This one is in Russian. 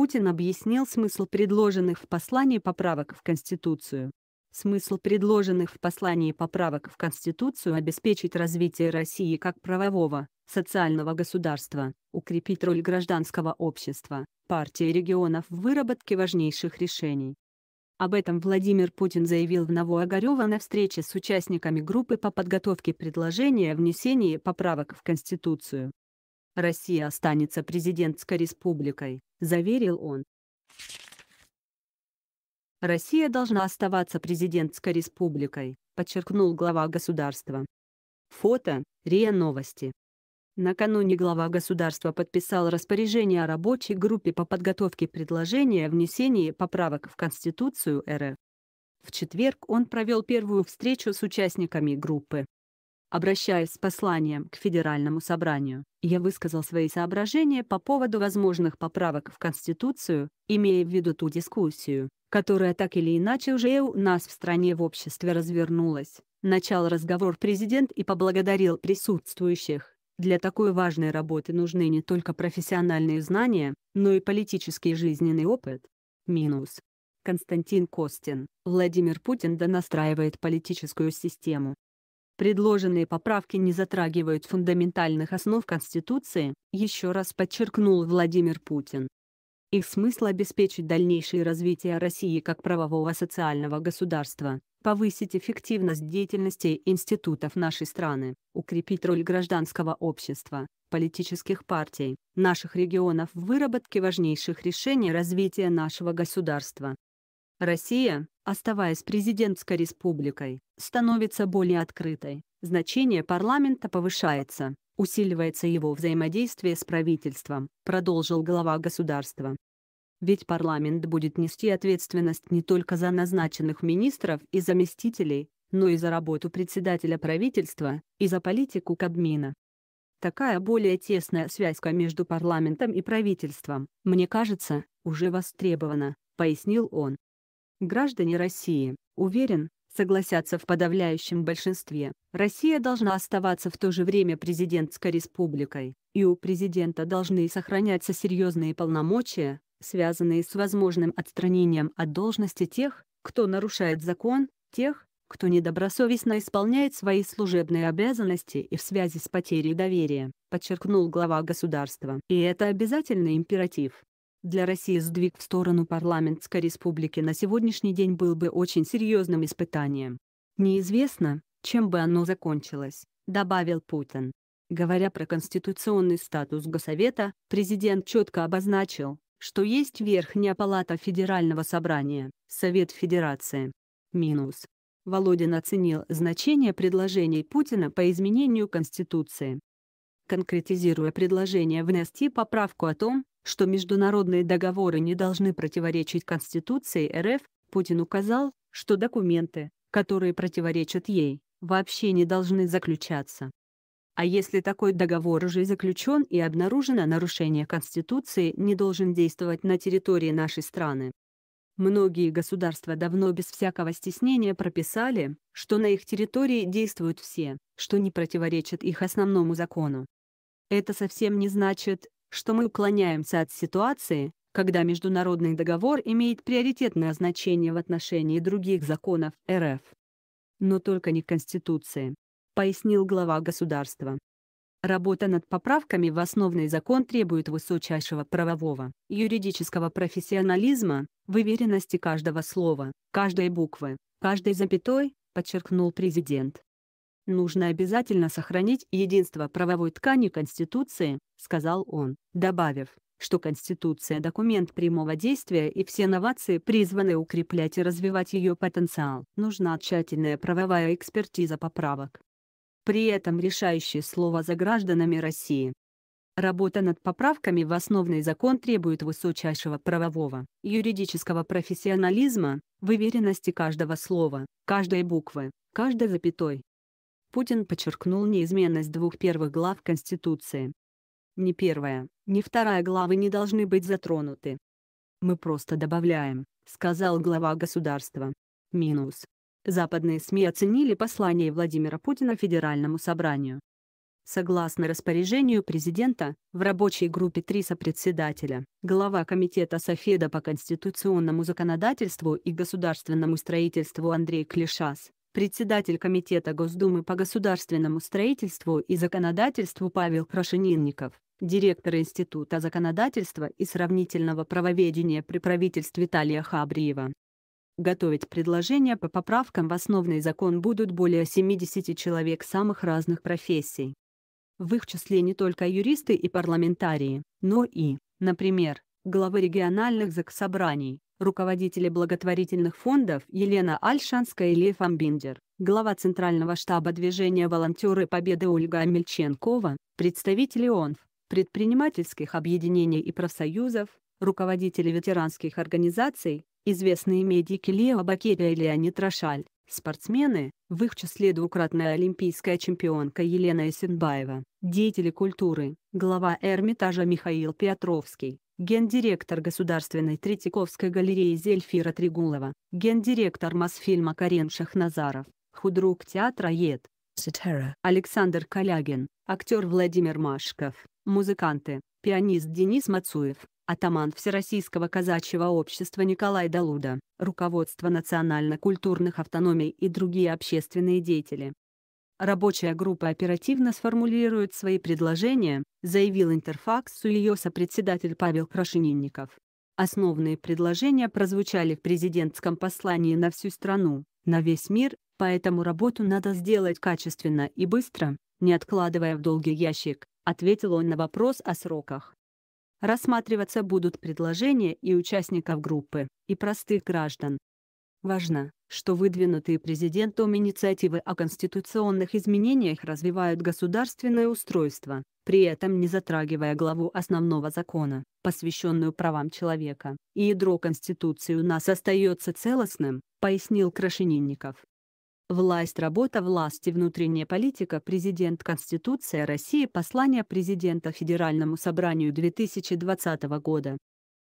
Путин объяснил смысл предложенных в послании поправок в Конституцию. Смысл предложенных в послании поправок в Конституцию обеспечить развитие России как правового, социального государства, укрепить роль гражданского общества, партии регионов в выработке важнейших решений. Об этом Владимир Путин заявил в Новоогарёво на встрече с участниками группы по подготовке предложения о внесении поправок в Конституцию. Россия останется президентской республикой, заверил он. Россия должна оставаться президентской республикой, подчеркнул глава государства. Фото, РИА Новости. Накануне глава государства подписал распоряжение о рабочей группе по подготовке предложения о внесении поправок в Конституцию РФ. В четверг он провел первую встречу с участниками группы. Обращаясь с посланием к Федеральному собранию, я высказал свои соображения по поводу возможных поправок в Конституцию, имея в виду ту дискуссию, которая так или иначе уже и у нас в стране в обществе развернулась. Начал разговор президент и поблагодарил присутствующих. Для такой важной работы нужны не только профессиональные знания, но и политический жизненный опыт. Минус. Константин Костин. Владимир Путин донастраивает политическую систему, Предложенные поправки не затрагивают фундаментальных основ Конституции, еще раз подчеркнул Владимир Путин. Их смысл обеспечить дальнейшее развитие России как правового социального государства, повысить эффективность деятельности институтов нашей страны, укрепить роль гражданского общества, политических партий, наших регионов в выработке важнейших решений развития нашего государства, Россия, оставаясь президентской республикой, становится более открытой. Значение парламента повышается, усиливается его взаимодействие с правительством, продолжил глава государства. Ведь парламент будет нести ответственность не только за назначенных министров и заместителей, но и за работу председателя правительства, и за политику Кабмина. Такая более тесная связь между парламентом и правительством, мне кажется, уже востребована, пояснил он. Граждане России, уверен, согласятся в подавляющем большинстве. Россия должна оставаться в то же время президентской республикой, и у президента должны сохраняться серьезные полномочия, связанные с возможным отстранением от должности тех, кто нарушает закон, тех, кто недобросовестно исполняет свои служебные обязанности и в связи с потерей доверия, подчеркнул глава государства. И это обязательный императив. Для России сдвиг в сторону парламентской республики на сегодняшний день был бы очень серьезным испытанием. Неизвестно, чем бы оно закончилось, добавил Путин. Говоря про конституционный статус Госсовета, президент четко обозначил, что есть Верхняя палата Федерального собрания, Совет Федерации. Минус. Володин оценил значение предложений Путина по изменению Конституции. Конкретизируя предложение внести поправку о том, что международные договоры не должны противоречить Конституции РФ, Путин указал, что документы, которые противоречат ей, вообще не должны заключаться. А если такой договор уже заключен и обнаружено нарушение Конституции, не должен действовать на территории нашей страны. Многие государства давно без всякого стеснения прописали, что на их территории действуют все, что не противоречит их основному закону. Это совсем не значит, что мы уклоняемся от ситуации, когда международный договор имеет приоритетное значение в отношении других законов РФ. Но только не Конституции, пояснил глава государства. Работа над поправками в основный закон требует высочайшего правового, юридического профессионализма, выверенности каждого слова, каждой буквы, каждой запятой, подчеркнул президент нужно обязательно сохранить единство правовой ткани Конституции, сказал он, добавив, что Конституция – документ прямого действия и все новации призваны укреплять и развивать ее потенциал. Нужна тщательная правовая экспертиза поправок. При этом решающее слово за гражданами России. Работа над поправками в основный закон требует высочайшего правового, юридического профессионализма, выверенности каждого слова, каждой буквы, каждой запятой, Путин подчеркнул неизменность двух первых глав Конституции. Ни первая, ни вторая главы не должны быть затронуты. «Мы просто добавляем», — сказал глава государства. Минус. Западные СМИ оценили послание Владимира Путина Федеральному собранию. Согласно распоряжению президента, в рабочей группе три сопредседателя, глава комитета Софеда по конституционному законодательству и государственному строительству Андрей Клишас, председатель Комитета Госдумы по государственному строительству и законодательству Павел Крашенинников, директор Института законодательства и сравнительного правоведения при правительстве Талия Хабриева. Готовить предложения по поправкам в основный закон будут более 70 человек самых разных профессий. В их числе не только юристы и парламентарии, но и, например, главы региональных заксобраний, руководители благотворительных фондов Елена Альшанская и Лев Амбиндер, глава Центрального штаба движения «Волонтеры Победы» Ольга Амельченкова, представители ОНФ, предпринимательских объединений и профсоюзов, руководители ветеранских организаций, известные медики Лео Бакерия и Леонид Рошаль, спортсмены, в их числе двукратная олимпийская чемпионка Елена Исенбаева, деятели культуры, глава Эрмитажа Михаил Петровский, гендиректор Государственной Третьяковской галереи Зельфира Тригулова, гендиректор Мосфильма Карен Шахназаров, худрук театра ЕД, Сатера. Александр Калягин, актер Владимир Машков, музыканты, пианист Денис Мацуев, атаман Всероссийского казачьего общества Николай Далуда, руководство национально-культурных автономий и другие общественные деятели. Рабочая группа оперативно сформулирует свои предложения, заявил Интерфаксу ее сопредседатель Павел Крашенинников. Основные предложения прозвучали в президентском послании на всю страну, на весь мир, поэтому работу надо сделать качественно и быстро, не откладывая в долгий ящик, ответил он на вопрос о сроках. Рассматриваться будут предложения и участников группы, и простых граждан. Важно, что выдвинутые президентом инициативы о конституционных изменениях развивают государственное устройство, при этом не затрагивая главу основного закона, посвященную правам человека, и ядро Конституции у нас остается целостным, пояснил Крашенинников. Власть работа власти внутренняя политика президент Конституция России послание президента Федеральному собранию 2020 года